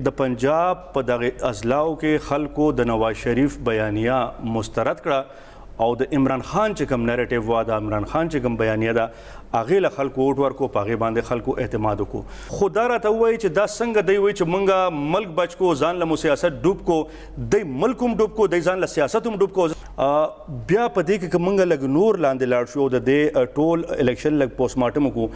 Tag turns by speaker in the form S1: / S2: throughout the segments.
S1: د پنجاب په دغه ازلاو کې خلکو د نواز شریف بیانیا مسترد کړه او د عمران خان چې کوم نریټیو وا د عمران خان چې کوم بیانیا دا اغه له خلکو ووټ ورکو پاغه باندې خلکو اعتماد وکړو خدا را ته وای چې دا څنګه دی وای چې مونږه ملک بچ کو ځان له سیاست ډوب کو د ملکوم ډوب کو د ځان له سیاستوم ډوب کو بیا په دې کې کومنګ لګ نور لاندې لاړ شو د دې ټول الیکشن لګ پوسټمارټم کو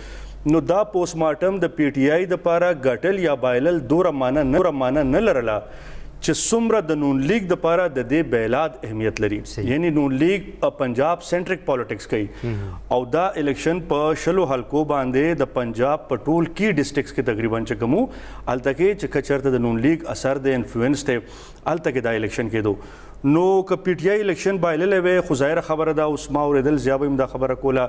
S1: نو دا پوسټمارټم د پی ټ آی د پاره غټل یا بایلل دوره مان نه دوره مان نه لرله چې څومره د نون لیگ د پاره د دې بیلاد اهمیت لري یعنی نون لیگ پنجاب سنټریک پالیټکس کوي او دا الیکشن په شلو حلقو باندې د پنجاب په ټول کی ډیسټرکټس کې تقریبا چې کومو التکه چې کچرته د نون لیگ اثر د انفلوئنس ته التکه دا الیکشن کېدو نو ک پی ټی آی الیکشن بایللې وې خو ظاهر خبره دا اوس ما اوریدل زیابم دا خبره کوله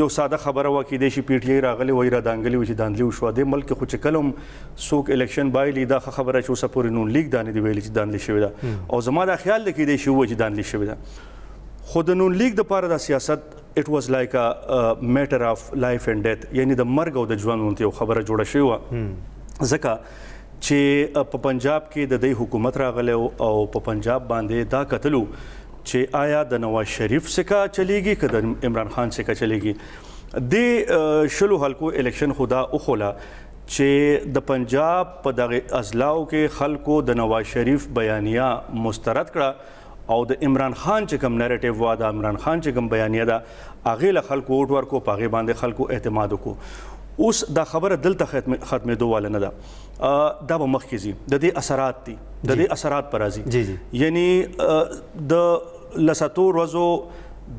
S1: یو ساده خبره وکړي د شي پی ټی آی راغلی وای را دانګلی و چې دانلی وشو د ملک خو چکلم سوک الیکشن بایلی دا خبره چې اوس پورې نون لیگ دانې دی ویل چې دانلی شوی دا او زما دا خیال دی کې دی شو چې دانلی شوی دا خود نون لیگ د پاره د سیاست it was like a, a matter of life and death یعنی د مرګ او د ژوند یو خبره جوړه شوی و ځکه چې په پنجاب کې د دوی حکومت راغلی او په پنجاب باندې دا قتلو چې آیا د نواز شریف سکه چلیږي که د عمران خان سکه چلیږي د شلو حلقو الیکشن خدا اوخوله چې د پنجاب په دغه ازلاو کې خلکو د نواز شریف بیانیا مسترد کړه او د عمران خان چې کوم نریټیو وا د عمران خان چې کوم بیانیه ده اغه له خلکو ووټ ورکو پاغه باندې خلکو اعتماد وکړو اوس دا خبره دلته ختم ختمه دوه نه ده دا به مخکې زی د دې اثرات دي د دې اثرات پر راځي یعنی د لساتو روزو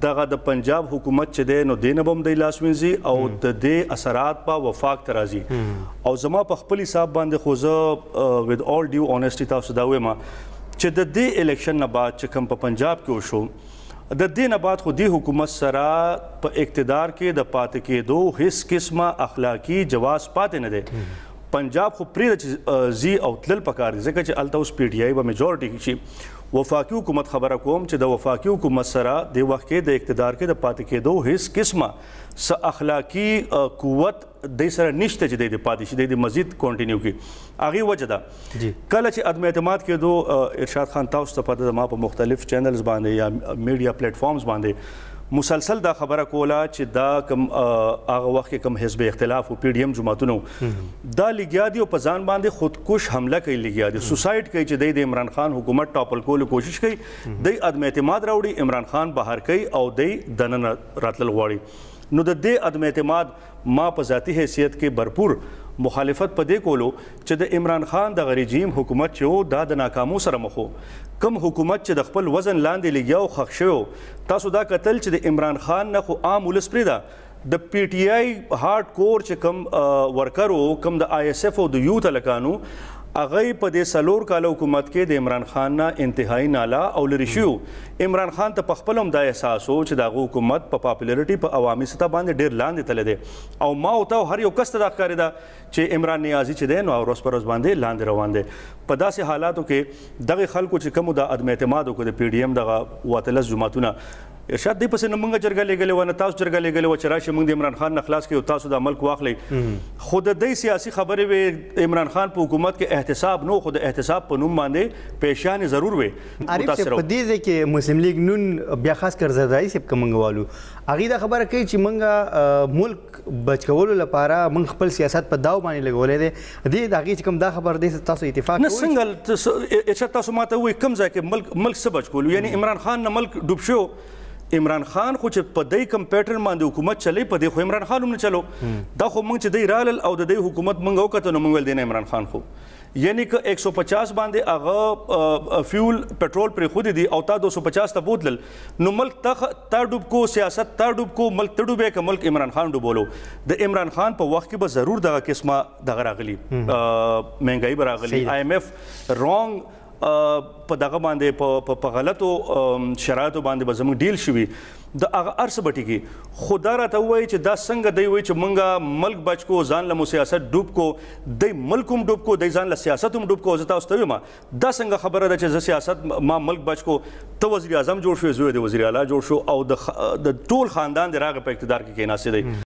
S1: دغه د پنجاب حکومت چې دی نو دینه بم د لاسوینځي او د دې اثرات په وفاق ترازي او زما په خپل حساب باندې خو زه ود اول ډیو اونیسټی تاسو دا وایم چې د دې الیکشن نه بعد چې کوم په پنجاب کې وشو د دینه بعد خو دی حکومت سره په اقتدار کې د پاتې کېدو هیڅ قسمه اخلاقی جواز پاتې نه دی پنجاب خو پرې د زی او تل پکار دي ځکه چې الته اوس پی ټی آی به میجورټي شي وفاقي حکومت خبره کوم چې د وفاقي حکومت سره د وخت کې د اقتدار کې د پاتې کېدو هیڅ قسمه س اخلاقی قوت د سره نشته چې د پاتې شي د مزید کنټینیو کی اغه وجه ده کله چې عدم اعتماد کېدو ارشاد خان تاسو ته په ما په مختلف چینلز باندې یا میډیا پلیټ فارمز باندې مسلسل دا خبره کوله چې دا کم هغه وخت کم حزب اختلاف او پی ډی ایم جماعتونو دا لګیا دی او په ځان باندې خودکش حمله کوي لګیا دی سوسایټ کوي چې د عمران خان حکومت ټاپل کولو کوشش کوي د عدم اعتماد راوړي عمران خان بهر کوي او د دنن راتل غواړي نو د دې عدم اعتماد ما په ذاتی حیثیت کې برپور مخالفت پدې کولو چې د عمران خان د غریجیم حکومت چې دا د ناکامو سره مخ کم حکومت چې د خپل وزن لاندې لګیاو خښ شو تاسو دا قتل چې د عمران خان نه خو عام ولس پریدا د پی ټی آی هارد کور چې کم ورکر وو کم د آی اس اف او د یوت الکانو اغه په دې سلور کال حکومت کې د عمران خان نه انتهایی ناله او لری شو عمران خان ته په خپل هم د احساس او چې دغه حکومت په پاپولریټي په عوامي سطح باندې ډیر لاندې تل دی او ما او ته هر یو کس ته ښکارې دا چې عمران نیازی چې دی نو ورځ پر ورځ باندې لاندې روان دی په داسې حالاتو کې دغه خلکو چې کوم د عدم اعتماد او د پی ډی ایم دغه واټلس جماعتونه ارشاد دی پسې نمنګ چرګه لګلې و نه تاسو چرګه لګلې و چې راشي موږ د عمران خان نه خلاص کړو تاسو د ملک واخلې خود د سیاسي خبرې و عمران خان په حکومت کې احتساب نو خود احتساب په نوم باندې پېښانه ضرور وي عارف په دې ځای کې مسلم لیگ نون بیا خاص کر زرداری سپ کومنګوالو اغه دا خبره کوي چې موږ ملک بچکولو لپاره موږ خپل سیاست په داو باندې لګولې دي دې دا غي کوم دا خبر دې تاسو اتفاق نه څنګه چې تاسو ماته وې کم ځای کې ملک ملک سبج کول یعنی عمران خان نه ملک ډوب شو عمران خان خو چې په دای کم پیټرن باندې حکومت چلی په دای خو عمران خان هم نه چلو دا خو مونږ چې دای رالل او د دای حکومت مونږ وکړو نو مونږ ول دین عمران خان خو یعنی ک 150 باندې هغه فیول پټرول پر خود دي او تا 250 ته بوتل نو ملک تخ تا ډوب کو سیاست تا ډوب کو ملک تډوبې ک ملک عمران خان ډوبولو د عمران خان په وخت کې به ضرور دغه قسمه دغه راغلی مهنګای براغلی آی ایم اف رونګ په دغه باندې په غلطو شرایطو باندې به زموږ ډیل شوي د هغه ارسه بټیږي خدا راته وایي چې دا څنګه دی وایي چې مونږه ملک بچ کو ځان له سیاست ډوب کو د ملکوم ډوب کو د ځان له سیاست هم ډوب کو زه تاسو ته ما دا څنګه خبره ده چې زه سیاست ما ملک بچ کو ته وزیر اعظم جوړ شو زوی د وزیر اعلی جوړ شو او د ټول خاندان د راغ په اقتدار کې کېناسي دی